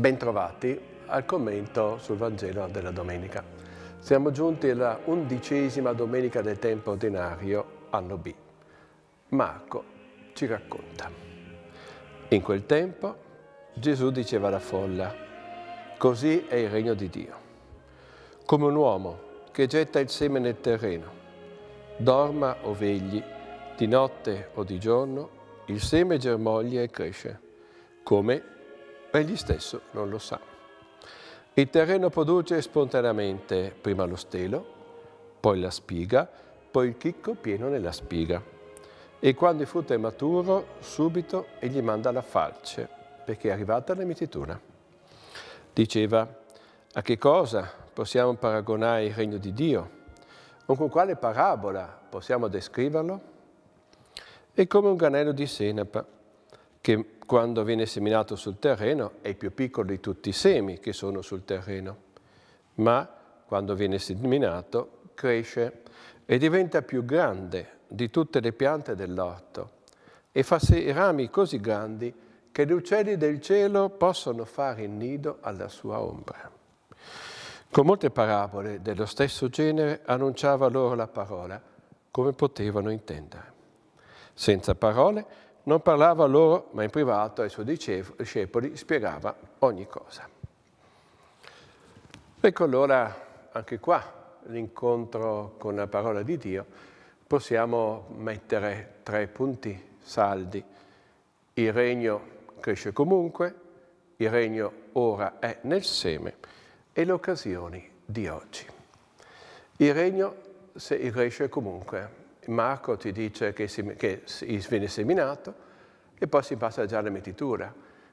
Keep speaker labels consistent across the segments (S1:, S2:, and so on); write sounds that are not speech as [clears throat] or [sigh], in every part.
S1: Bentrovati al commento sul Vangelo della domenica. Siamo giunti alla undicesima domenica del tempo ordinario, anno B. Marco ci racconta. In quel tempo Gesù diceva alla folla, così è il regno di Dio. Come un uomo che getta il seme nel terreno, dorma o vegli, di notte o di giorno, il seme germoglia e cresce, come egli stesso non lo sa. Il terreno produce spontaneamente prima lo stelo, poi la spiga, poi il chicco pieno nella spiga. E quando il frutto è maturo, subito egli manda la falce, perché è arrivata la mietitura. Diceva, a che cosa possiamo paragonare il regno di Dio? O con quale parabola possiamo descriverlo? È come un granello di senapa che quando viene seminato sul terreno è più piccolo di tutti i semi che sono sul terreno, ma quando viene seminato cresce e diventa più grande di tutte le piante dell'orto e fa sei rami così grandi che gli uccelli del cielo possono fare il nido alla sua ombra. Con molte parabole dello stesso genere annunciava loro la parola, come potevano intendere. Senza parole non parlava loro, ma in privato ai suoi discepoli spiegava ogni cosa. Ecco allora anche qua l'incontro con la parola di Dio. Possiamo mettere tre punti saldi. Il regno cresce comunque, il regno ora è nel seme e le occasioni di oggi. Il regno se cresce comunque, Marco ti dice che, si, che viene seminato e poi si passa già alla metitura.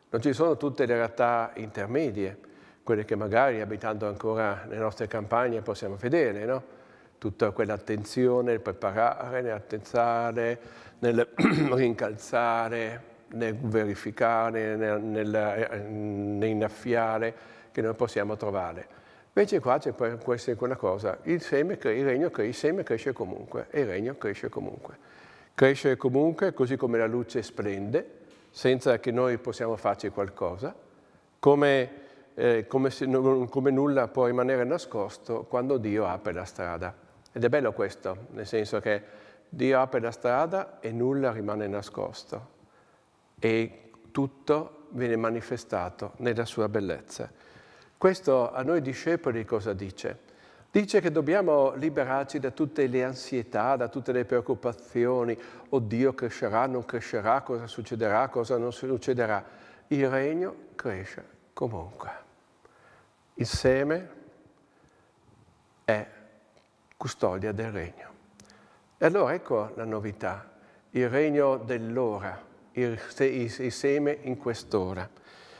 S1: Non ci sono tutte le realtà intermedie, quelle che magari abitando ancora nelle nostre campagne possiamo vedere, no? Tutta quell'attenzione nel preparare, nel attenzare, [clears throat] nel rincalzare, nel verificare, nel, nel, eh, nel innaffiare, che noi possiamo trovare. Invece qua c'è, può essere una cosa, il, seme, il, regno, il seme cresce comunque e il regno cresce comunque. Cresce comunque così come la luce splende, senza che noi possiamo farci qualcosa, come, eh, come, se, come nulla può rimanere nascosto quando Dio apre la strada. Ed è bello questo, nel senso che Dio apre la strada e nulla rimane nascosto e tutto viene manifestato nella sua bellezza. Questo a noi discepoli cosa dice? Dice che dobbiamo liberarci da tutte le ansietà, da tutte le preoccupazioni, oddio crescerà, non crescerà, cosa succederà, cosa non succederà. Il regno cresce comunque. Il seme è custodia del regno. E allora ecco la novità, il regno dell'ora, il, il, il seme in quest'ora.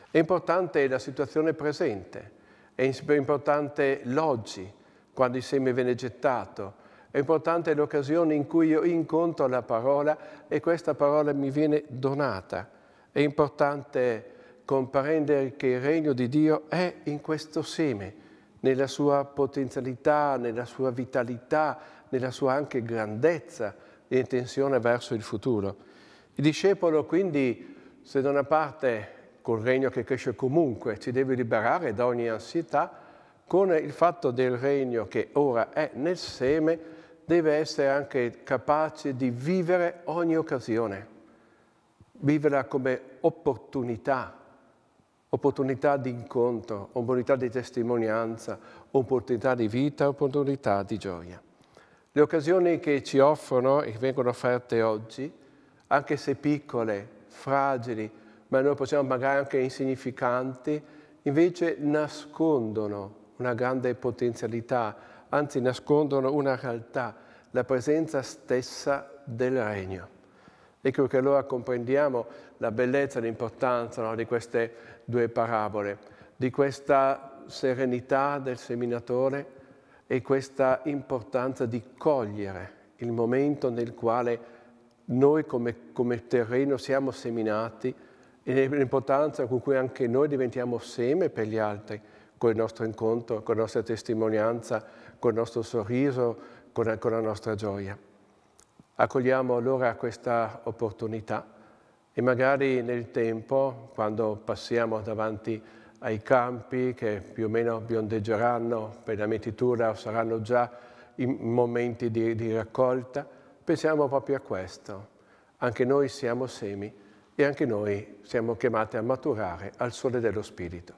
S1: È importante la situazione presente, è importante l'oggi, quando il seme viene gettato, è importante l'occasione in cui io incontro la parola e questa parola mi viene donata. È importante comprendere che il regno di Dio è in questo seme, nella sua potenzialità, nella sua vitalità, nella sua anche grandezza e intenzione verso il futuro. Il discepolo quindi, se da una parte col regno che cresce comunque, ci deve liberare da ogni ansietà, con il fatto del regno che ora è nel seme, deve essere anche capace di vivere ogni occasione, viverla come opportunità, opportunità di incontro, opportunità di testimonianza, opportunità di vita, opportunità di gioia. Le occasioni che ci offrono e che vengono offerte oggi, anche se piccole, fragili, ma noi possiamo magari anche insignificanti, invece nascondono una grande potenzialità, anzi nascondono una realtà, la presenza stessa del regno. Ecco che allora comprendiamo la bellezza e l'importanza no, di queste due parabole, di questa serenità del seminatore e questa importanza di cogliere il momento nel quale noi come, come terreno siamo seminati e l'importanza con cui anche noi diventiamo seme per gli altri, con il nostro incontro, con la nostra testimonianza, con il nostro sorriso, con la, con la nostra gioia. Accogliamo allora questa opportunità e magari nel tempo, quando passiamo davanti ai campi che più o meno biondeggeranno per la metitura o saranno già in momenti di, di raccolta, pensiamo proprio a questo. Anche noi siamo semi e anche noi siamo chiamati a maturare al sole dello Spirito.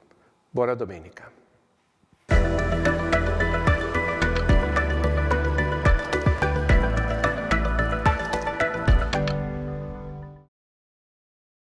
S1: Buona domenica.